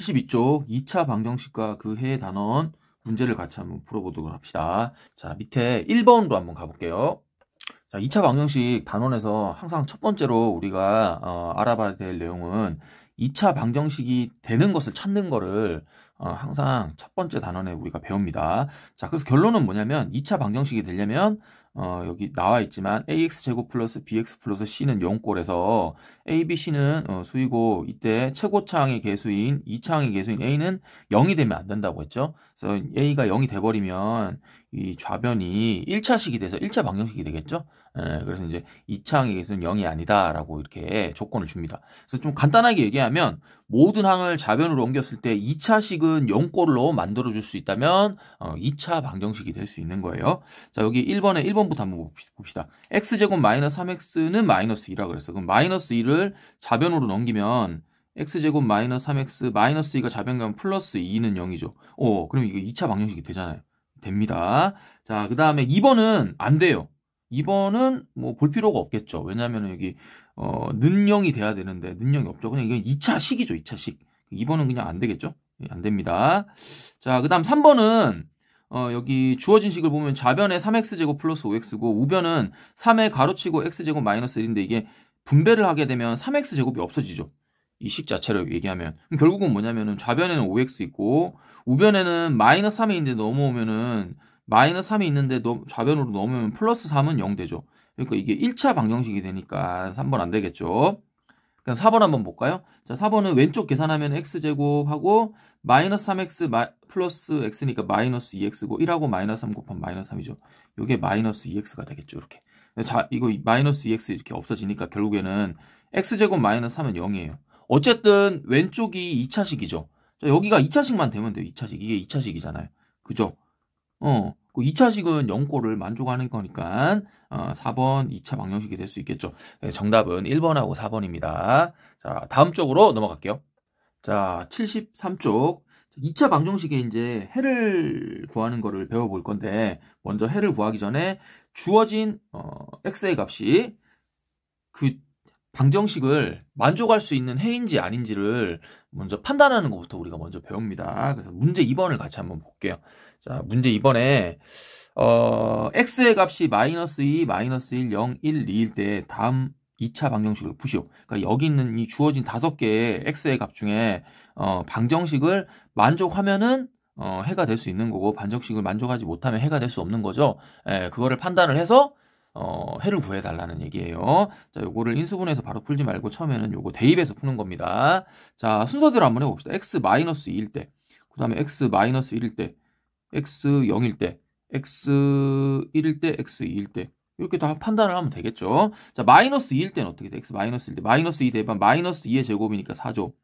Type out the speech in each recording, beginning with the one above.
72쪽 2차 방정식과 그 해의 단원 문제를 같이 한번 풀어보도록 합시다. 자, 밑에 1번으로 한번 가볼게요. 자, 2차 방정식 단원에서 항상 첫 번째로 우리가 어, 알아봐야 될 내용은 2차 방정식이 되는 것을 찾는 거를 어, 항상 첫 번째 단원에 우리가 배웁니다. 자, 그래서 결론은 뭐냐면 2차 방정식이 되려면 어, 여기 나와 있지만 ax 제곱 플러스 bx 플러스 c는 0꼴에서 a, b, c는 어, 수이고 이때 최고창의 개수인 2창의 개수인 a는 0이 되면 안 된다고 했죠. 그래서 a가 0이 돼버리면 이 좌변이 1차식이 돼서 1차 방정식이 되겠죠. 예, 그래서 이제 2차 항에서는 0이 아니다라고 이렇게 조건을 줍니다. 그래서 좀 간단하게 얘기하면 모든 항을 좌변으로 옮겼을 때 2차식은 0골로 만들어줄 수 있다면 2차 어, 방정식이 될 수 있는 거예요. 자 여기 1번에 1번부터 한번 봅시다. x제곱 마이너스 3x는 마이너스 2라 고 그랬어. 그럼 마이너스 2를 좌변으로 넘기면 x제곱 마이너스 3x 마이너스 2가 좌변 가면 플러스 2는 0이죠. 어, 그럼 이게 2차 방정식이 되잖아요. 됩니다. 자, 그 다음에 2번은 안 돼요. 2번은 뭐 볼 필요가 없겠죠. 왜냐하면 여기 어, 능령이 돼야 되는데 능령이 없죠. 그냥 이건 2차 식이죠. 2차 식. 2번은 그냥 안 되겠죠. 예, 안 됩니다. 자, 그다음 3번은 어, 여기 주어진 식을 보면 좌변에 3x제곱 플러스 5x고 우변은 3에 가로치고 x제곱 마이너스 1인데 이게 분배를 하게 되면 3x제곱이 없어지죠. 이 식 자체를 얘기하면 결국은 뭐냐면은 좌변에는 5x 있고 우변에는 마이너스 3에 있는데 넘어오면은 마이너스 3이 있는데 좌변으로 넘으면 플러스 3은 0 되죠. 그러니까 이게 1차 방정식이 되니까 3번 안 되겠죠. 그럼 4번 한번 볼까요? 자, 4번은 왼쪽 계산하면 x제곱하고 마이너스 3x 마, 플러스 x니까 마이너스 2x고 1하고 마이너스 3 곱하면 마이너스 3이죠. 이게 마이너스 2x가 되겠죠. 이렇게. 자, 이거 마이너스 2x 이렇게 없어지니까 결국에는 x제곱 마이너스 3은 0이에요. 어쨌든 왼쪽이 2차식이죠. 자, 여기가 2차식만 되면 돼요. 2차식. 이게 2차식이잖아요. 그죠? 어, 그 2차식은 0골을 만족하는 거니까 어, 4번 2차 방정식이 될 수 있겠죠. 네, 정답은 1번하고 4번입니다. 자, 다음 쪽으로 넘어갈게요. 자, 73쪽. 2차 방정식에 이제 해를 구하는 거를 배워볼 건데 먼저 해를 구하기 전에 주어진 어, x의 값이 그 방정식을 만족할 수 있는 해인지 아닌지를 먼저 판단하는 것부터 우리가 먼저 배웁니다. 그래서 문제 2번을 같이 한번 볼게요. 자, 문제 이번에 어, x의 값이 마이너스 2, 마이너스 1, 0, 1, 2일 때 다음 2차 방정식을 푸시오. 그러니까 여기 있는 이 주어진 다섯 개의 x의 값 중에 어, 방정식을 만족하면은 어, 해가 될 수 있는 거고 반정식을 만족하지 못하면 해가 될 수 없는 거죠. 예, 그거를 판단을 해서 어, 해를 구해 달라는 얘기예요. 자, 요거를 인수분해서 바로 풀지 말고 처음에는 요거 대입해서 푸는 겁니다. 자, 순서대로 한번 해 봅시다. x 마 2일 때. 그다음에 x 1일 때. x0일 때, x1일 때, x2일 때 이렇게 다 판단을 하면 되겠죠. 자, 마이너스 2일 때는 어떻게 돼? x 마이너스 1일 때. 마이너스 2 대반 마이너스 2의 제곱이니까 4죠.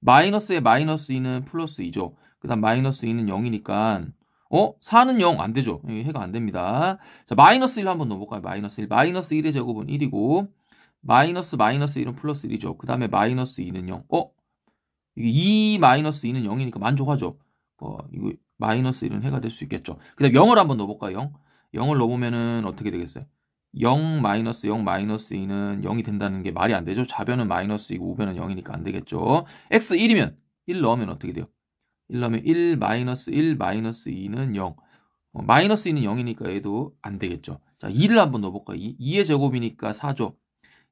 마이너스의 마이너스 2는 플러스 2죠. 그 다음 마이너스 2는 0이니까 어? 4는 0 안 되죠. 예, 해가 안 됩니다. 자, 마이너스 1 한번 넘어까요 마이너스 1. 마이너스 1의 제곱은 1이고 마이너스 마이너스 1은 플러스 1이죠. 그 다음에 마이너스 2는 0. 어? 이게 2 마이너스 2는 0이니까 만족하죠. 어, 이거 마이너스 1은 해가 될 수 있겠죠. 그 다음 0을 한번 넣어볼까요? 0. 0을 넣어보면은 어떻게 되겠어요? 0 마이너스 0 마이너스 2는 0이 된다는 게 말이 안 되죠. 좌변은 마이너스2고 우변은 0이니까 안 되겠죠. x 1이면 1 넣으면 어떻게 돼요? 1 넣으면 1 마이너스 1 마이너스 2는 0. 어, 마이너스 2는 0이니까 얘도 안 되겠죠. 자, 2를 한번 넣어볼까요? 2, 2의 제곱이니까 4죠.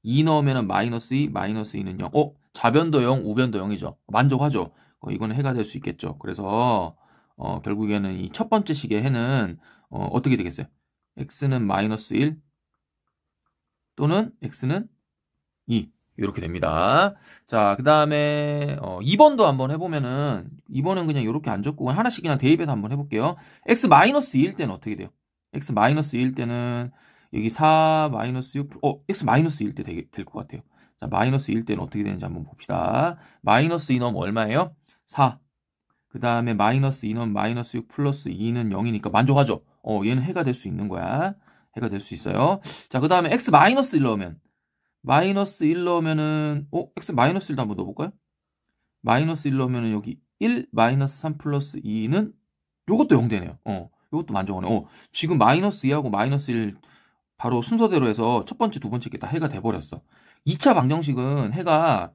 2 넣으면 마이너스 2, 마이너스 2는 0. 어? 좌변도 0, 우변도 0이죠. 만족하죠? 어, 이거는 해가 될 수 있겠죠. 그래서 어, 결국에는 이 첫 번째 식의 해는 어, 어떻게 되겠어요? x는 마이너스 1 또는 x는 2 이렇게 됩니다. 자, 그 다음에 어, 2번도 한번 해보면은 2번은 그냥 이렇게 안 적고 하나씩 이나 대입해서 한번 해볼게요. x-2일 마이너스 때는 어떻게 돼요? x-2일 마이너스 때는 여기 4, 마이너스 6, 어, x 마이너스 1때될 것 같아요. 자, 마이너스 1 때는 어떻게 되는지 한번 봅시다. 마이너스 2넘 얼마예요? 4, 그 다음에 마이너스 2는 마이너스 6 플러스 2는 0이니까 만족하죠. 어, 얘는 해가 될 수 있는 거야. 해가 될 수 있어요. 자, 그 다음에 x 마이너스 1 넣으면 마이너스 1 넣으면은 어, x 마이너스 1도 한번 넣어볼까요? 마이너스 1 넣으면은 여기 1 마이너스 3 플러스 2는 요것도 0 되네요. 어, 요것도 만족하네. 어, 지금 마이너스 2하고 마이너스 1 바로 순서대로 해서 첫 번째, 두 번째 게 다 해가 돼버렸어. 2차 방정식은 해가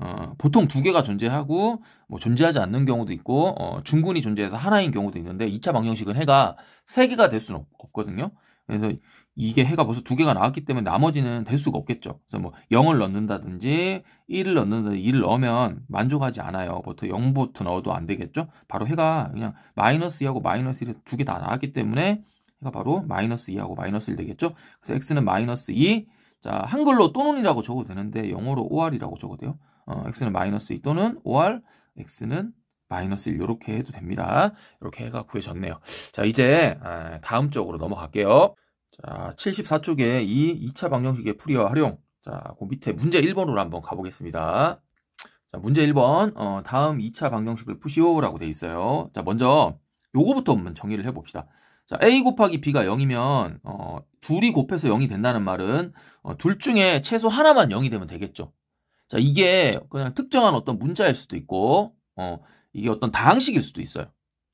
어, 보통 두 개가 존재하고 뭐 존재하지 않는 경우도 있고 어, 중군이 존재해서 하나인 경우도 있는데 2차 방정식은 해가 세 개가 될 수는 없, 거든요 그래서 이게 해가 벌써 두 개가 나왔기 때문에 나머지는 될 수가 없겠죠. 그래서 뭐 0을 넣는다든지 1을 넣는다든지 1을 넣으면 만족하지 않아요. 보통 0부터 넣어도 안 되겠죠. 바로 해가 그냥 마이너스 2하고 마이너스 1이 두 개 다 나왔기 때문에 해가 바로 마이너스 2하고 마이너스 1 되겠죠. 그래서 x는 마이너스 2, 자 한글로 또논이라고 적어도 되는데 영어로 오알이라고 적어도 돼요. 어, x는 마이너스 2 또는 o r x는 마이너스 1 이렇게 해도 됩니다. 이렇게 해가 구해졌네요. 자 이제 아, 다음 쪽으로 넘어갈게요. 자 74쪽에 이 2차 방정식의 풀이와 활용 자, 그 밑에 문제 1번으로 한번 가보겠습니다. 자, 문제 1번 어, 다음 2차 방정식을 푸시오라고 돼 있어요. 자, 먼저 요거부터 한번 정리를 해봅시다. 자, a 곱하기 b가 0이면 어, 둘이 곱해서 0이 된다는 말은 어, 둘 중에 최소 하나만 0이 되면 되겠죠. 자, 이게 그냥 특정한 어떤 문자일 수도 있고, 어, 이게 어떤 다항식일 수도 있어요.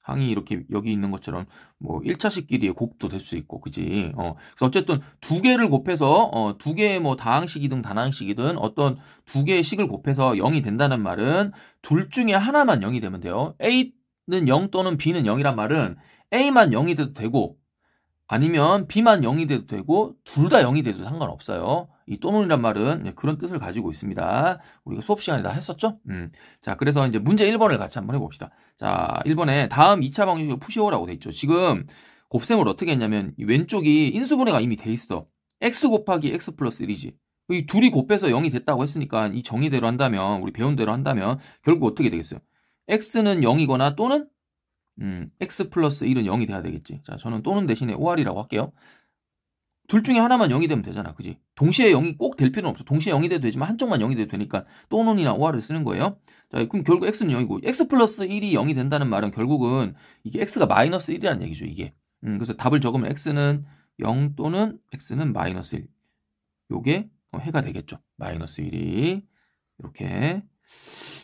항이 이렇게 여기 있는 것처럼 뭐 1차식끼리의 곱도 될 수 있고, 그지? 어, 그래서 어쨌든 두 개를 곱해서, 어, 두 개의 뭐 다항식이든 단항식이든 어떤 두 개의 식을 곱해서 0이 된다는 말은 둘 중에 하나만 0이 되면 돼요. A는 0 또는 B는 0이란 말은 A만 0이 돼도 되고, 아니면 B만 0이 돼도 되고 둘 다 0이 돼도 상관없어요. 이 또는이란 말은 그런 뜻을 가지고 있습니다. 우리가 수업 시간에 다 했었죠? 음. 자, 그래서 이제 문제 1번을 같이 한번 해봅시다. 자, 1번에 다음 2차 방정식을 푸시오라고 돼 있죠. 지금 곱셈을 어떻게 했냐면 왼쪽이 인수분해가 이미 돼 있어. x 곱하기 x 플러스 1이지. 이 둘이 곱해서 0이 됐다고 했으니까 이 정의대로 한다면 우리 배운 대로 한다면 결국 어떻게 되겠어요? x는 0이거나 또는 음, x 플러스 1은 0이 돼야 되겠지. 자, 저는 또는 대신에 OR이라고 할게요. 둘 중에 하나만 0이 되면 되잖아. 그지? 동시에 0이 꼭 될 필요는 없어. 동시에 0이 돼도 되지만 한쪽만 0이 돼도 되니까 또는이나 OR을 쓰는 거예요. 자, 그럼 결국 x는 0이고 x 플러스 1이 0이 된다는 말은 결국은 이게 x가 마이너스 1이라는 얘기죠. 이게. 음, 그래서 답을 적으면 x는 0 또는 x는 마이너스 1. 요게 어, 해가 되겠죠. 마이너스 1이 이렇게.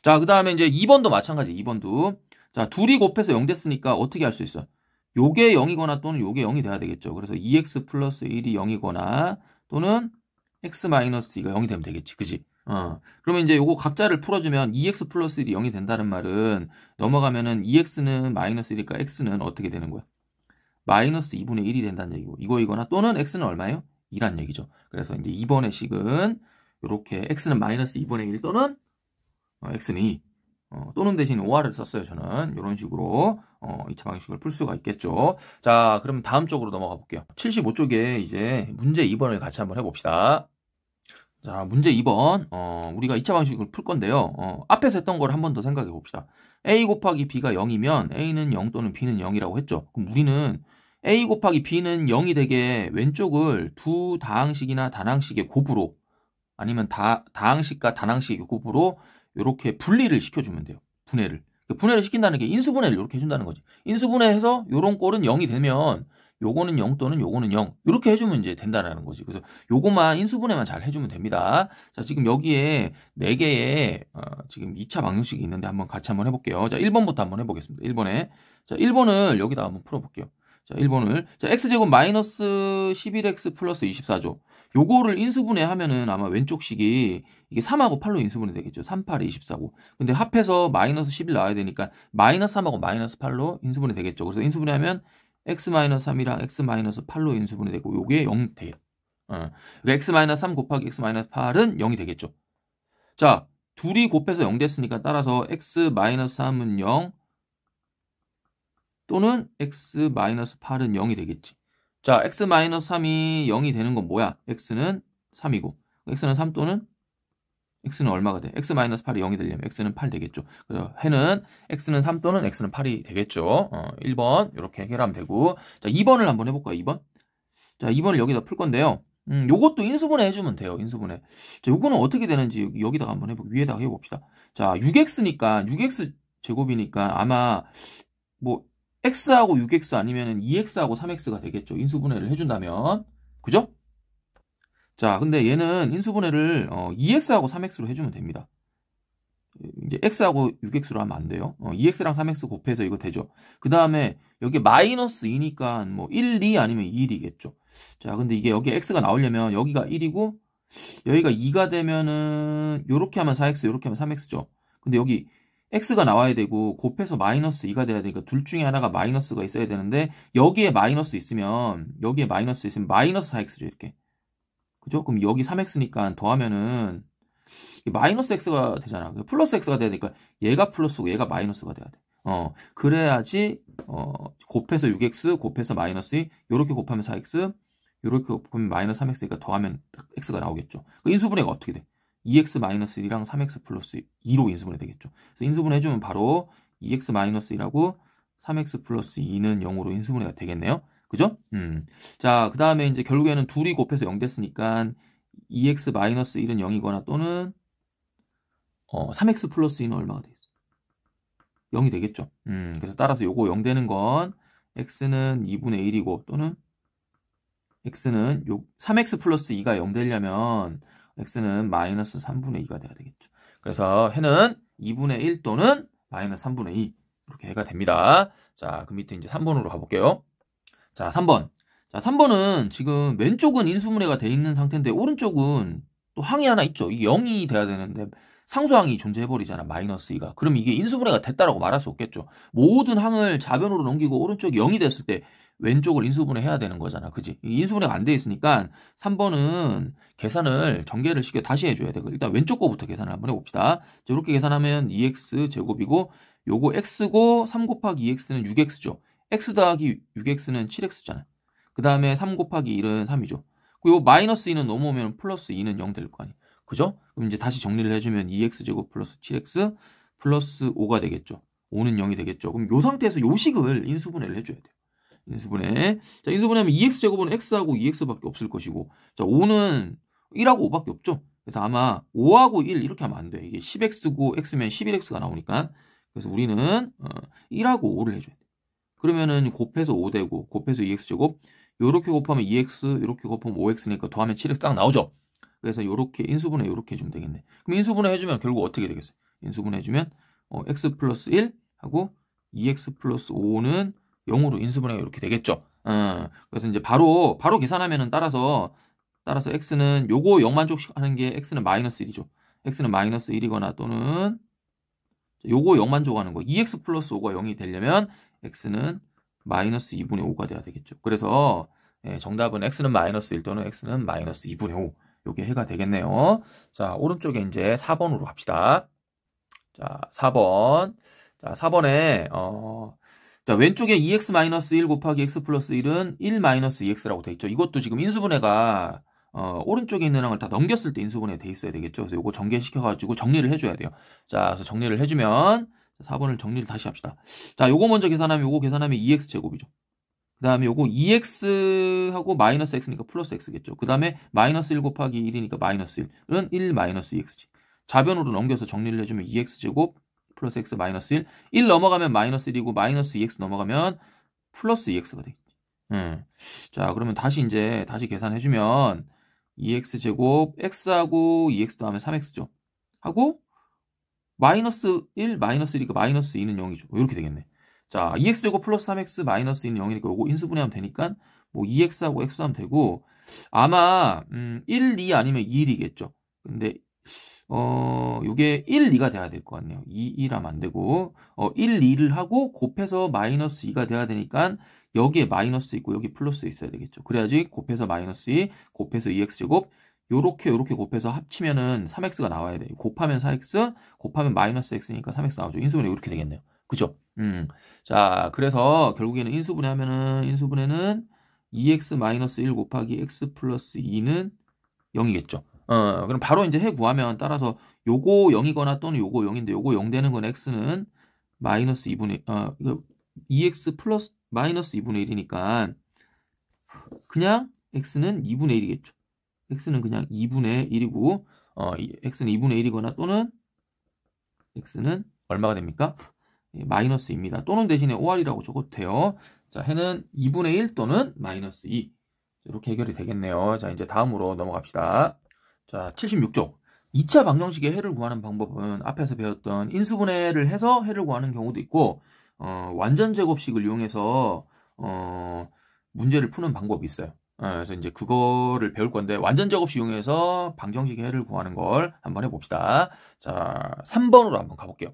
자, 그 다음에 이제 2번도 마찬가지. 2번도. 자, 둘이 곱해서 0 됐으니까 어떻게 할 수 있어? 요게 0이거나 또는 요게 0이 돼야 되겠죠. 그래서 2x e 플러스 1이 0이거나 또는 x 마이너스 2가 0이 되면 되겠지. 그지? 어. 그러면 이제 요거 각자를 풀어주면 2x e 플러스 1이 0이 된다는 말은 넘어가면은 2x는 e 마이너스 1이니까 x는 어떻게 되는 거야? 마이너스 2분의 1이 된다는 얘기고 이거이거나 또는 x는 얼마예요? 2란 얘기죠. 그래서 이제 2번의 식은 이렇게 x는 마이너스 2분의 1 또는 어, x는 2 어, 또는 대신 OR을 썼어요, 저는. 이런 식으로 어, 2차 방식을풀 수가 있겠죠. 자, 그럼 다음 쪽으로 넘어가 볼게요. 75쪽에 이제 문제 2번을 같이 한번 해봅시다. 자, 문제 2번. 어, 우리가 2차 방식을 풀 건데요. 어, 앞에서 했던 걸한번 더 생각해 봅시다. a 곱하기 b가 0이면 a는 0 또는 b는 0이라고 했죠. 그럼 우리는 a 곱하기 b는 0이 되게 왼쪽을 두 다항식이나 단항식의 곱으로 아니면 다, 다항식과 단항식의 곱으로 이렇게 분리를 시켜주면 돼요. 분해를. 그 분해를 시킨다는 게 인수분해를 이렇게 해준다는 거지. 인수분해해서 요런 꼴은 0이 되면 요거는 0 또는 요거는 0 이렇게 해주면 이제 된다는 거지. 그래서 요거만 인수분해만 잘 해주면 됩니다. 자 지금 여기에 4개의 어, 지금 2차 방정식이 있는데 한번 같이 한번 해볼게요. 자 1번부터 한번 해보겠습니다. 1번에 자 1번을 여기다 한번 풀어볼게요. 자 1번을 자 x제곱 마이너스 11x 플러스 24죠. 요거를 인수분해 하면은 아마 왼쪽식이 이게 3하고 8로 인수분해 되겠죠. 3, 8, 24고. 근데 합해서 마이너스 11 나와야 되니까 마이너스 3하고 마이너스 8로 인수분해 되겠죠. 그래서 인수분해하면 x 마이너스 3이랑 x 마이너스 8로 인수분해 되고 요게 0 돼요. 어. 그러니까 x 마이너스 3 곱하기 x 마이너스 8은 0이 되겠죠. 자, 둘이 곱해서 0 됐으니까 따라서 x 마이너스 3은 0 또는 x 마이너스 8은 0이 되겠지. 자, x-3이 0이 되는 건 뭐야? x는 3이고 x는 3 또는 x는 얼마가 돼? x-8이 0이 되려면 x는 8 되겠죠. 그래서 해는 x는 3 또는 x는 8이 되겠죠. 어, 1번 이렇게 해결하면 되고 자, 2번을 한번 해볼까요? 2번? 자, 2번을 여기다 풀 건데요. 음, 요것도 인수분해 해주면 돼요. 인수분해. 자, 요거는 어떻게 되는지 여기다가 한번 해보 위에다가 해봅시다. 자, 6x니까 6x 제곱이니까 아마 뭐 x하고 6x 아니면 2x하고 3x가 되겠죠. 인수분해를 해준다면. 그죠? 자, 근데 얘는 인수분해를 어, 2x하고 3x로 해주면 됩니다. 이제 x하고 6x로 하면 안 돼요. 어, 2x랑 3x 곱해서 이거 되죠. 그 다음에 여기 마이너스 2니까 뭐 1, 2 아니면 1이겠죠. 자, 근데 이게 여기 x가 나오려면 여기가 1이고 여기가 2가 되면은 이렇게 하면 4x, 이렇게 하면 3x죠. 근데 여기 x가 나와야 되고 곱해서 마이너스 2가 돼야 되니까 둘 중에 하나가 마이너스가 있어야 되는데 여기에 마이너스 있으면 여기에 마이너스 있으면 마이너스 4x죠 이렇게 그죠? 그럼 여기 3x니까 더하면은 마이너스 x가 되잖아 플러스 x가 돼야 되니까 얘가 플러스고 얘가 마이너스가 돼야 돼 어, 그래야지 어, 곱해서 6x 곱해서 마이너스 2이렇게 곱하면 4x 이렇게 곱하면 마이너스 3x니까 그러니까 더하면 x가 나오겠죠 그 인수분해가 어떻게 돼? 2x-1이랑 3x 플러스 2로 인수분해 되겠죠. 그래서 인수분해 해주면 바로 2x-1하고 3x 플러스 2는 0으로 인수분해가 되겠네요. 그죠? 음. 자, 그 다음에 이제 결국에는 둘이 곱해서 0 됐으니까 2x-1은 0이거나 또는 어, 3x 플러스 2는 얼마가 되겠어? 0이 되겠죠. 음, 그래서 따라서 요거 0 되는 건 x는 2분의 1이고 또는 x는 요 3x 플러스 2가 0 되려면 x는 마이너스 3분의 2가 돼야 되겠죠. 그래서 해는 2분의 1 또는 마이너스 3분의 2 이렇게 해가 됩니다. 자, 그 밑에 이제 3번으로 가볼게요. 자, 3번. 자, 3번은 지금 왼쪽은 인수분해가 돼 있는 상태인데 오른쪽은 또 항이 하나 있죠. 이 0이 돼야 되는데 상수항이 존재해버리잖아. 마이너스 2가. 그럼 이게 인수분해가 됐다라고 말할 수 없겠죠. 모든 항을 자변으로 넘기고 오른쪽 이 0이 됐을 때 왼쪽을 인수분해 해야 되는 거잖아. 그지? 인수분해가 안 돼 있으니까 3번은 계산을 전개를 시켜 다시 해줘야 되고 그 일단 왼쪽 거부터 계산을 한번 해봅시다. 이렇게 계산하면 2x 제곱이고 요거 x고 3 곱하기 2x는 6x죠. x 더하기 6x는 7x잖아. 그 다음에 3 곱하기 1은 3이죠. 그리고 마이너스 2는 넘어오면 플러스 2는 0 될 거 아니에요. 그죠? 그럼 이제 다시 정리를 해주면 2x제곱 플러스 7x 플러스 5가 되겠죠. 5는 0이 되겠죠. 그럼 요 상태에서 요 식을 인수분해를 해줘야 돼요. 인수분해. 자, 인수분해하면 2x e 제곱은 x하고 2x밖에 e 없을 것이고, 자, 5는 1하고 5밖에 없죠. 그래서 아마 5하고 1 이렇게 하면 안 돼. 이게 10x고 x면 11x가 나오니까. 그래서 우리는 1하고 어, 5를 해줘야 돼. 그러면은 곱해서 5 되고, 곱해서 2x e 제곱. 요렇게 곱하면 2x, 요렇게 곱하면 5x니까 더하면 7x 딱 나오죠. 그래서 요렇게 인수분해 요렇게 해주면 되겠네. 그럼 인수분해 해주면 결국 어떻게 되겠어요? 인수분해 해주면 어, x 플러스 1 하고 2x 플러스 5는 0으로 인수분해 이렇게 되겠죠. 어, 그래서 이제 바로 바로 계산하면 따라서 따라서 x는 요거 0만 족씩 하는 게 x는 마이너스 1이죠. x는 마이너스 1이거나 또는 요거 0만 족하는거 2x 플러스 5가 0이 되려면 x는 마이너스 2분의 5가 돼야 되겠죠. 그래서 예, 정답은 x는 마이너스 1 또는 x는 마이너스 2분의 5 요게 해가 되겠네요. 자 오른쪽에 이제 4번으로 갑시다. 자 4번 자 4번에 어, 자, 왼쪽에 EX-1 곱하기 X 플러스 1은 1-2X라고 되어 있죠. 이것도 지금 인수분해가 어, 오른쪽에 있는 항을 다 넘겼을 때 인수분해 돼 있어야 되겠죠. 그래서 이거 전개시켜가지고 정리를 해줘야 돼요. 자, 그래서 정리를 해주면 4번을 정리를 다시 합시다. 자, 요거 먼저 계산하면 요거 계산하면 EX 제곱이죠. 그 다음에 요거 EX하고 마이너스 X니까 플러스 X겠죠. 그 다음에 마이너스 1 곱하기 1이니까 마이너스 1은 1마 x 지 자변으로 넘겨서 정리를 해주면 EX 제곱 플러스 x 마이너스 1. 1 넘어가면 마이너스 1이고 마이너스 2x 넘어가면 플러스 2x가 되겠지. 음. 자, 그러면 다시 이제 다시 계산해 주면 2x 제곱 x하고 2x 더하면 3x죠. 하고 마이너스 1 마이너스 1이니까 마이너스 2는 0이죠. 이렇게 되겠네. 자, 2x 제곱 플러스 3x 마이너스 2는 0이니까 이거 인수분해하면 되니까 뭐 2x하고 x하면 되고 아마 음, 1, 2 아니면 2이겠죠. 근데 어, 요게 1, 2가 돼야 될 것 같네요. 2, 1라면안 되고, 어, 1, 2를 하고 곱해서 마이너스 2가 돼야 되니까, 여기에 마이너스 있고, 여기 플러스 있어야 되겠죠. 그래야지 곱해서 마이너스 2, 곱해서 2x제곱, 요렇게, 요렇게 곱해서 합치면은 3x가 나와야 돼요. 곱하면 4x, 곱하면 마이너스 x니까 3x 나오죠. 인수분해 이렇게 되겠네요. 그죠? 음. 자, 그래서 결국에는 인수분해 하면은, 인수분해는 2x 1 곱하기 x 플러스 2는 0이겠죠. 어, 그럼 바로 이제 해 구하면 따라서 요거 0이거나 또는 요거 0인데 요거 0 되는 건 x는 마이너스 2분의 어, 2x 플러스 마이너스 2분의 1이니까 그냥 x는 2분의 1이겠죠. x는 그냥 2분의 1이고 어, x는 2분의 1이거나 또는 x는 얼마가 됩니까? 예, 마이너스입니다. 또는 대신에 OR이라고 적어도 돼요. 자, 해는 2분의 1 또는 마이너스 2. 이렇게 해결이 되겠네요. 자, 이제 다음으로 넘어갑시다. 자, 76쪽. 2차 방정식의 해를 구하는 방법은 앞에서 배웠던 인수분해를 해서 해를 구하는 경우도 있고 어, 완전 제곱식을 이용해서 어, 문제를 푸는 방법이 있어요. 어, 그래서 이제 그거를 배울 건데 완전 제곱식 이용해서 방정식의 해를 구하는 걸 한번 해봅시다. 자, 3번으로 한번 가볼게요.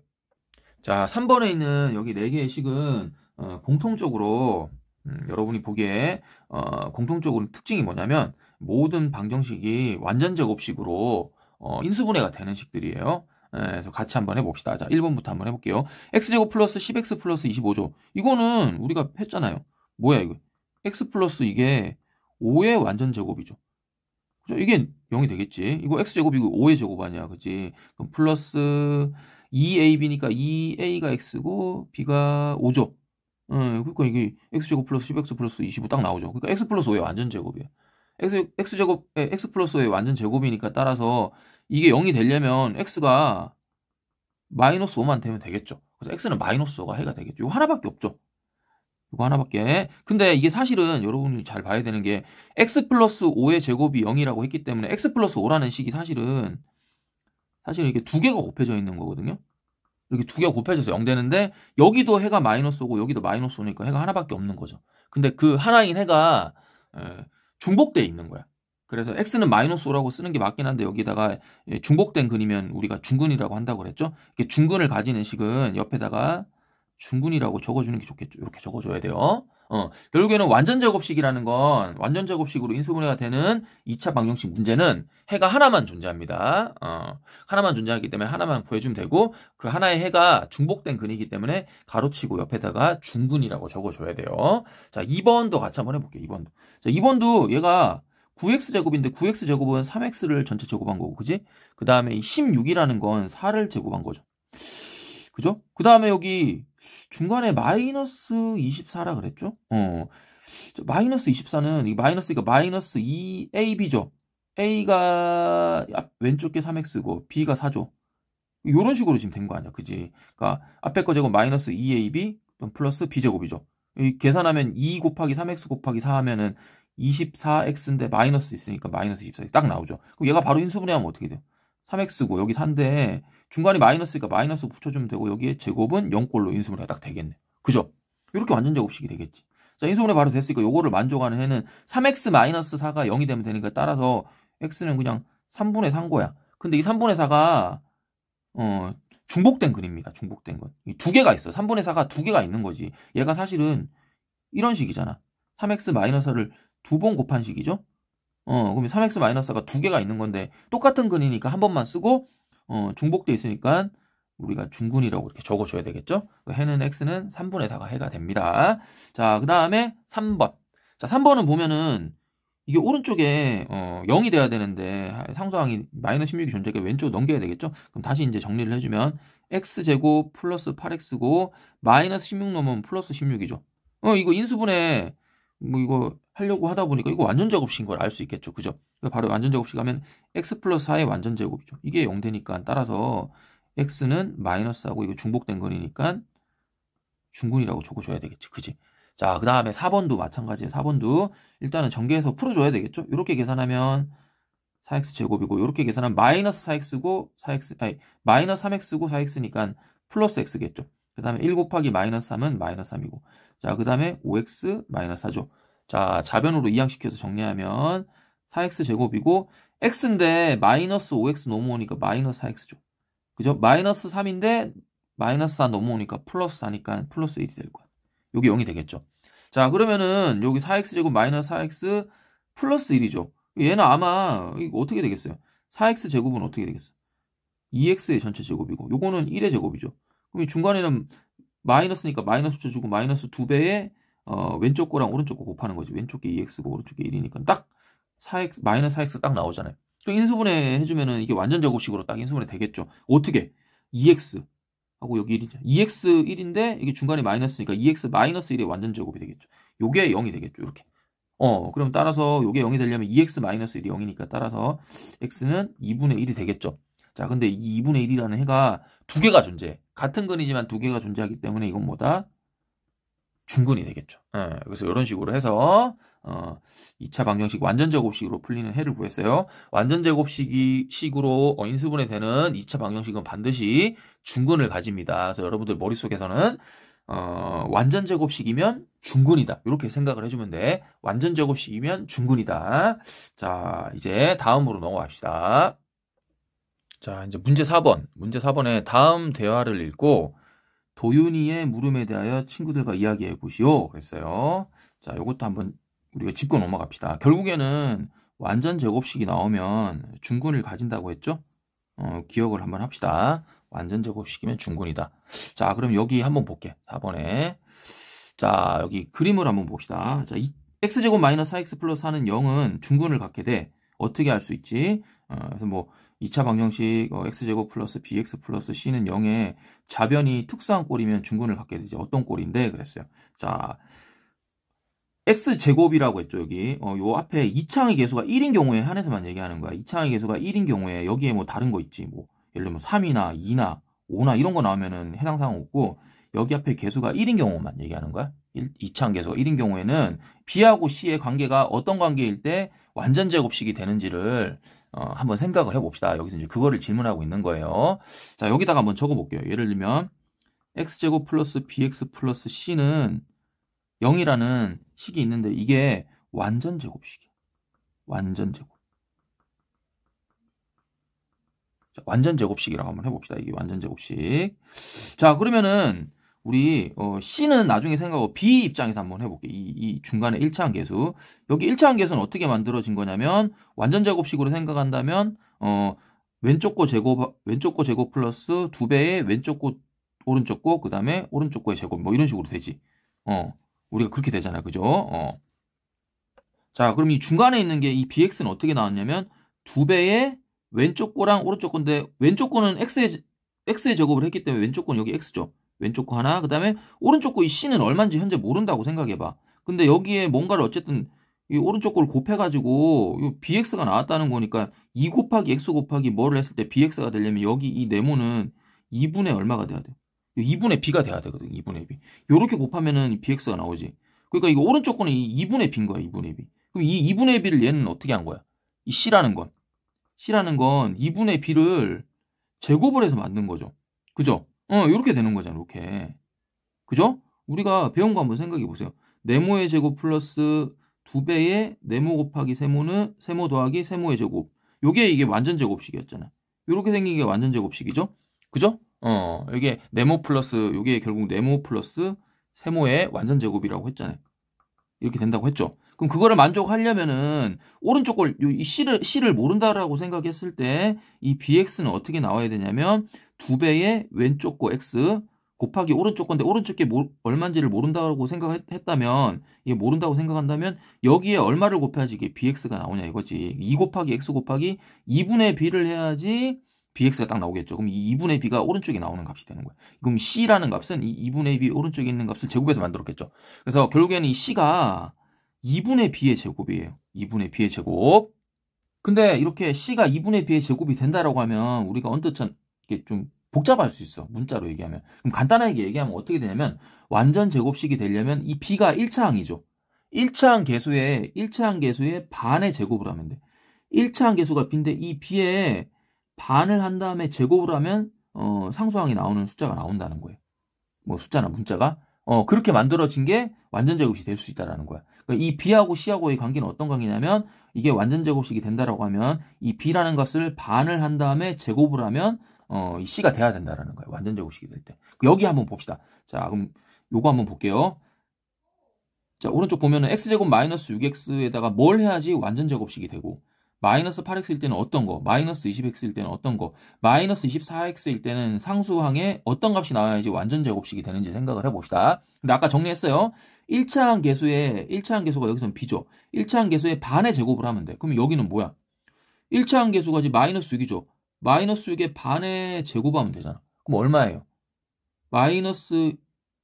자, 3번에 있는 여기 4개의 식은 어, 공통적으로 음, 여러분이 보기에 어, 공통적으로 특징이 뭐냐면 모든 방정식이 완전 제곱식으로 어, 인수분해가 되는 식들이에요. 예, 그래서 같이 한번 해봅시다. 자, 1번부터 한번 해볼게요. x제곱 플러스 10x 플러스 2 5조 이거는 우리가 했잖아요. 뭐야 이거? x 플러스 이게 5의 완전 제곱이죠. 그죠? 이게 0이 되겠지. 이거 x제곱이고 5의 제곱 아니야. 그치 그럼 플러스 2ab니까 2a가 x고 b가 5죠. 음, 예, 그러니까 이게 x제곱 플러스 10x 플러스 25 딱 나오죠. 그러니까 x 플러스 5의 완전 제곱이에요. x, x제곱, 예, x 플러스의 완전 제곱이니까 따라서 이게 0이 되려면 x가 마이너스 5만 되면 되겠죠. 그래서 x는 마이너스 5가 해가 되겠죠. 이거 하나밖에 없죠. 이거 하나밖에. 근데 이게 사실은 여러분이 잘 봐야 되는 게 x 플러스 5의 제곱이 0이라고 했기 때문에 x 플러스 5라는 식이 사실은 사실은 이게 두 개가 곱해져 있는 거거든요. 이렇게 두 개가 곱해져서 0 되는데 여기도 해가 마이너스 오고 여기도 마이너스 오니까 해가 하나밖에 없는 거죠. 근데 그 하나인 해가 에, 예, 중복돼 있는 거야. 그래서 x는 마이너스 5라고 쓰는 게 맞긴 한데 여기다가 예, 중복된 근이면 우리가 중근이라고 한다고 그랬죠. 이게 중근을 가지는 식은 옆에다가 중근이라고 적어주는 게 좋겠죠. 이렇게 적어줘야 돼요. 어, 결국에는 완전 제곱식이라는 건 완전 제곱식으로 인수분해가 되는 2차 방정식 문제는 해가 하나만 존재합니다. 어, 하나만 존재하기 때문에 하나만 구해주면 되고 그 하나의 해가 중복된 근이기 때문에 가로치고 옆에다가 중근이라고 적어줘야 돼요. 자, 2번도 같이 한번 해볼게요. 2번도. 자, 2번도 얘가 9x 제곱인데 9x 제곱은 3x를 전체 제곱한 거고, 그지? 그 다음에 16이라는 건 4를 제곱한 거죠. 그죠? 그 다음에 여기 중간에 마이너스 24라 그랬죠? 어. 마이너스 24는 이 마이너스가 마이너스 2 AB죠. A가 왼쪽 게 3X고 B가 4죠. 이런 식으로 지금 된 거 아니야. 그지? 그니까 앞에 거 제곱 마이너스 2AB 플러스 B제곱이죠. 계산하면 2 곱하기 3X 곱하기 4 하면은 24X인데 마이너스 있으니까 마이너스 24딱 나오죠. 그럼 얘가 바로 인수분해하면 어떻게 돼요? 3X고 여기 4인데 중간에 마이너스니까 마이너스 붙여주면 되고 여기에 제곱은 0골로 인수분해가 딱 되겠네. 그죠? 이렇게 완전 제곱식이 되겠지. 자, 인수분해 바로 됐으니까 요거를 만족하는 해는 3x-4가 0이 되면 되니까 따라서 x는 그냥 3분의 3 거야. 근데 이 3분의 4가 어, 중복된 근입니다 중복된 건. 두 개가 있어. 3분의 4가 두 개가 있는 거지. 얘가 사실은 이런 식이잖아. 3x-4를 두 번 곱한 식이죠? 어, 그러면 3x-4가 두 개가 있는 건데 똑같은 근이니까 한 번만 쓰고 어, 중복돼 있으니까 우리가 중군이라고 이렇게 적어줘야 되겠죠? 해는 그 x는 3분의 4가 해가 됩니다. 자, 그 다음에 3번. 자, 3번은 보면은 이게 오른쪽에 어, 0이 돼야 되는데 상수항이 마이너스 16이 존재하니까 왼쪽 넘겨야 되겠죠? 그럼 다시 이제 정리를 해주면 x제곱 플러스 8x고 마이너스 16 넘으면 플러스 16이죠. 어, 이거 인수분해 뭐 이거 하려고 하다 보니까 이거 완전 작업식인 걸 알 수 있겠죠. 그죠? 그러니까 바로 완전제곱식 하면 x 플러스 4의 완전제곱이죠. 이게 0 되니까 따라서 x는 마이너스하고 이거 중복된 거리니까 중근이라고 적어줘야 되겠지. 그지? 자, 그 다음에 4번도 마찬가지예요. 4번도 일단은 전개해서 풀어줘야 되겠죠? 이렇게 계산하면 4x 제곱이고 이렇게 계산하면 마이너스 4x고 4x 아니 마이너스 3x고 4x니까 플러스 x겠죠. 그 다음에 1 곱하기 마이너스 3은 마이너스 3이고 자그 다음에 5x 마이너스 4죠. 자 자변으로 이항시켜서 정리하면 4x 제곱이고 x인데 마이너스 5x 넘어오니까 마이너스 4x죠. 그죠? 마이너스 3인데 마이너스 4 넘어오니까 플러스 4니까 플러스 1이 될 거야. 여기 0이 되겠죠. 자 그러면은 여기 4x 제곱 마이너스 4x 플러스 1이죠. 얘는 아마 이거 어떻게 되겠어요? 4x 제곱은 어떻게 되겠어? 2x의 전체 제곱이고 요거는 1의 제곱이죠. 그럼 중간에는 마이너스니까 마이너스 쳐주고 마이너스 2배의 어, 왼쪽 거랑 오른쪽 거 곱하는 거지. 왼쪽 게 2x고 오른쪽 게 1이니까 딱 4x 마이너스 4x 딱 나오잖아요. 또 인수분해 해주면은 이게 완전 제곱식으로 딱 인수분해 되겠죠. 어떻게 2x 하고 여기 1이죠. 2x 1인데 이게 중간에 마이너스니까 2x 마이너스 1이 완전 제곱이 되겠죠. 요게 0이 되겠죠. 이렇게. 어, 그럼 따라서 요게 0이 되려면 2x 마이너스 1이 0이니까 따라서 x는 2분의 1이 되겠죠. 자, 근데 이 2분의 1이라는 해가 두 개가 존재. 같은 근이지만 두 개가 존재하기 때문에 이건 뭐다? 중근이 되겠죠. 네, 그래서 이런 식으로 해서 어, 2차 방정식 완전 제곱식으로 풀리는 해를 구했어요. 완전 제곱식으로 어, 인수분해 되는 2차 방정식은 반드시 중근을 가집니다. 그래서 여러분들 머릿속에서는 어, 완전 제곱식이면 중근이다. 이렇게 생각을 해주면 돼. 완전 제곱식이면 중근이다. 자, 이제 다음으로 넘어갑시다. 자, 이제 문제 4번. 문제 4번에 다음 대화를 읽고 도윤이의 물음에 대하여 친구들과 이야기해 보시오. 그랬어요. 자, 이것도 한번 우리가 짚고 넘어갑시다. 결국에는 완전 제곱식이 나오면 중근을 가진다고 했죠? 어, 기억을 한번 합시다. 완전 제곱식이면 중근이다. 자, 그럼 여기 한번 볼게. 4번에. 자, 여기 그림을 한번 봅시다. 자, 이, x제곱 마이너스 4x 플러스 4는 0은 중근을 갖게 돼. 어떻게 알수 있지? 어, 그래서 뭐 2차 방정식 어, x제곱 플러스 bx 플러스 c는 0에 자변이 특수한 꼴이면 중근을 갖게 되지. 어떤 꼴인데? 그랬어요. 자, x제곱이라고 했죠, 여기. 어, 요 앞에 2창의 개수가 1인 경우에 한해서만 얘기하는 거야. 2창의 개수가 1인 경우에 여기에 뭐 다른 거 있지. 뭐 예를 들면 3이나 2나 5나 이런 거 나오면은 해당 사항 없고 여기 앞에 개수가 1인 경우만 얘기하는 거야. 1, 2창 개수가 1인 경우에는 b하고 c의 관계가 어떤 관계일 때 완전 제곱식이 되는지를 어, 한번 생각을 해 봅시다. 여기서 이제 그거를 질문하고 있는 거예요. 자, 여기다가 한번 적어 볼게요. 예를 들면 x제곱 플러스 bx 플러스 c는 0이라는 식이 있는데 이게 완전 제곱식이에요. 완전 제곱. 자, 완전 제곱식이라고 한번 해봅시다. 이게 완전 제곱식. 자, 그러면은 우리 어, C는 나중에 생각하고 B 입장에서 한번 해볼게. 이, 이 중간에 1차한 계수. 여기 1차한 계수는 어떻게 만들어진 거냐면 완전 제곱식으로 생각한다면 어, 왼쪽 거 제곱 왼쪽 거 제곱 플러스 두 배의 왼쪽 거 오른쪽 거 그다음에 오른쪽 거의 제곱 뭐 이런 식으로 되지. 어. 우리가 그렇게 되잖아요. 그죠? 어. 자, 그럼 이 중간에 있는 게 이 bx는 어떻게 나왔냐면 두 배의 왼쪽 거랑 오른쪽 건데 왼쪽 거는 x에 x에 제곱을 했기 때문에 왼쪽 건 여기 x죠. 왼쪽 거 하나, 그다음에 오른쪽 거 이 c는 얼마인지 현재 모른다고 생각해 봐. 근데 여기에 뭔가를 어쨌든 이 오른쪽 거를 곱해가지고 이 bx가 나왔다는 거니까 2 곱하기 x 곱하기 뭐를 했을 때 bx가 되려면 여기 이 네모는 2분의 얼마가 돼야 돼? 2분의 b가 돼야 되거든. 2분의 b. 요렇게 곱하면은 bx가 나오지. 그러니까 이거 오른쪽 거는 2분의 b인 거야. 2분의 b. 그럼 이 2분의 b를 얘는 어떻게 한 거야? 이 c라는 건. c라는 건 2분의 b를 제곱을 해서 만든 거죠. 그죠? 어, 요렇게 되는 거잖아. 이렇게. 그죠? 우리가 배운 거 한번 생각해 보세요. 네모의 제곱 플러스 2배의 네모 곱하기 세모는 세모 더하기 세모의 제곱. 요게 이게 완전 제곱식이었잖아. 요렇게 생긴 게 완전 제곱식이죠? 그죠? 어, 이게 네모 플러스, 이게 결국 네모 플러스 세모의 완전 제곱이라고 했잖아요. 이렇게 된다고 했죠. 그럼 그거를 만족하려면은 오른쪽 걸, 이 C를, C를 모른다라고 생각했을 때 이 BX는 어떻게 나와야 되냐면 두 배의 왼쪽 거 X 곱하기 오른쪽 건데 오른쪽 게 뭐, 얼마인지를 모른다고 생각했다면 이게 모른다고 생각한다면 여기에 얼마를 곱해야지 이게 BX가 나오냐 이거지. 2 곱하기 X 곱하기 2분의 B를 해야지 bx가 딱 나오겠죠. 그럼 이 2분의 b가 오른쪽에 나오는 값이 되는 거예요. 그럼 c라는 값은 이 2분의 b 오른쪽에 있는 값을 제곱해서 만들었겠죠. 그래서 결국에는 이 c가 2분의 b의 제곱이에요. 2분의 b의 제곱. 근데 이렇게 c가 2분의 b의 제곱이 된다라고 하면 우리가 언뜻 좀 복잡할 수 있어. 문자로 얘기하면. 그럼 간단하게 얘기하면 어떻게 되냐면 완전 제곱식이 되려면 이 b가 1차항이죠. 1차항 개수의 1차항 개수의 반의 제곱을 하면 돼. 1차항 개수가 b인데 이 b의 반을 한 다음에 제곱을 하면 어, 상수항이 나오는 숫자가 나온다는 거예요. 뭐 숫자나 문자가 어, 그렇게 만들어진 게 완전 제곱이 될 수 있다라는 거야. 그러니까 이 b하고 c하고의 관계는 어떤 관계냐면 이게 완전 제곱식이 된다라고 하면 이 b라는 것을 반을 한 다음에 제곱을 하면 어, 이 c가 돼야 된다라는 거야. 완전 제곱식이 될 때. 여기 한번 봅시다. 자, 그럼 요거 한번 볼게요. 자, 오른쪽 보면은 x제곱 마이너스 6x에다가 뭘 해야지 완전 제곱식이 되고 마이너스 8x일 때는 어떤 거, 마이너스 20x일 때는 어떤 거, 마이너스 24x일 때는 상수항에 어떤 값이 나와야지 완전 제곱식이 되는지 생각을 해봅시다. 근데 아까 정리했어요. 1차항 계수의 1차항 계수가 여기서는 b죠. 1차항 계수의 반의 제곱을 하면 돼. 그럼 여기는 뭐야? 1차항 계수가 지 마이너스 6이죠. 마이너스 6의 반의 제곱하면 되잖아. 그럼 얼마예요? 마이너스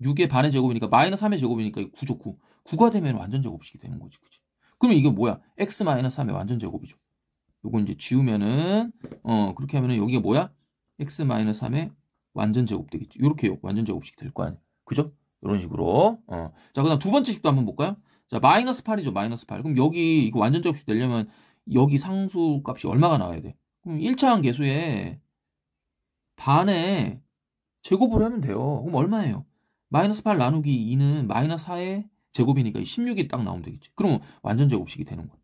6의 반의 제곱이니까 마이너스 3의 제곱이니까 9죠 9. 9가 되면 완전 제곱식이 되는 거지, 그치? 그럼 이게 뭐야? x 마이너스 3의 완전 제곱이죠. 요거 이제 지우면은 어 그렇게 하면은 여기가 뭐야? x 3의 완전 제곱 되겠지 요렇게 완전 제곱식 될거 아니에요. 그죠? 이런 식으로 어. 자 그다음 두 번째 식도 한번 볼까요? 자 마이너스 8이죠. 마이너스 8. 그럼 여기 이거 완전 제곱식 되려면 여기 상수 값이 얼마가 나와야 돼? 그럼 1차 한계수에 반에 제곱을 하면 돼요. 그럼 얼마예요? 마이너스 8 나누기 2는 마이너스 4의 제곱이니까 16이 딱 나오면 되겠지. 그럼 완전 제곱식이 되는 거야.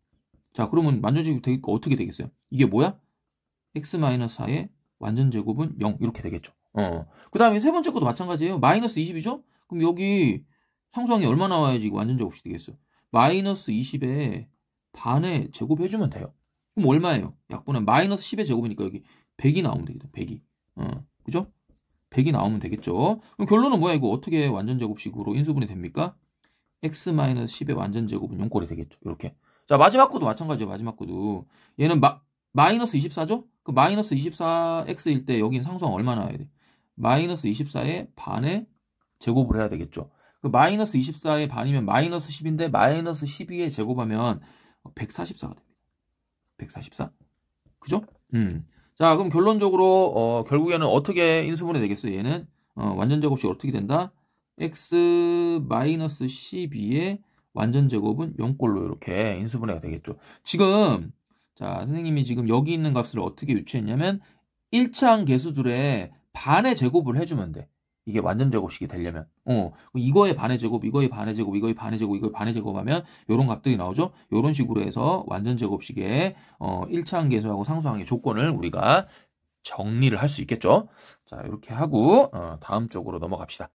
자 그러면 완전제곱 되니 어떻게 되겠어요? 이게 뭐야? x-4의 완전제곱은 0 이렇게 되겠죠. 어. 그 다음에 세 번째 것도 마찬가지예요. 마이너스 20이죠? 그럼 여기 상수항이 얼마 나와야지 완전제곱이 되겠어? 요 마이너스 20에 반에 제곱해주면 돼요. 그럼 얼마예요? 약분은 마이너스 10의 제곱이니까 여기 100이 나오면 되겠다. 100이. 어. 그죠? 100이 나오면 되겠죠. 그럼 결론은 뭐야? 이거 어떻게 완전제곱식으로 인수분해 됩니까? x-10의 완전제곱은 0꼴이 되겠죠. 이렇게. 자, 마지막 구도 마찬가지죠. 마지막 코드. 얘는 마, 마이너스 24죠? 그 마이너스 24x일 때 여긴 상수항 얼마 나와야 돼? 마이너스 24의 반에 제곱을 해야 되겠죠. 그 마이너스 24의 반이면 마이너스 10인데 마이너스 12에 제곱하면 144가 됩니다. 144. 그죠? 음. 자, 그럼 결론적으로 어, 결국에는 어떻게 인수분해 되겠어요? 얘는 어, 완전 제곱식 어떻게 된다? x 마이너스 12에 완전 제곱은 0골로 이렇게 인수분해가 되겠죠. 지금 자 선생님이 지금 여기 있는 값을 어떻게 유추했냐면 1차항 개수들의 반의 제곱을 해주면 돼. 이게 완전 제곱식이 되려면 어 이거의 반의 제곱, 이거의 반의 제곱, 이거의 반의 제곱, 이거의 반의 제곱하면 이런 값들이 나오죠. 이런 식으로 해서 완전 제곱식의 어 1차항 개수하고 상수항의 조건을 우리가 정리를 할 수 있겠죠. 자 이렇게 하고 어, 다음 쪽으로 넘어갑시다.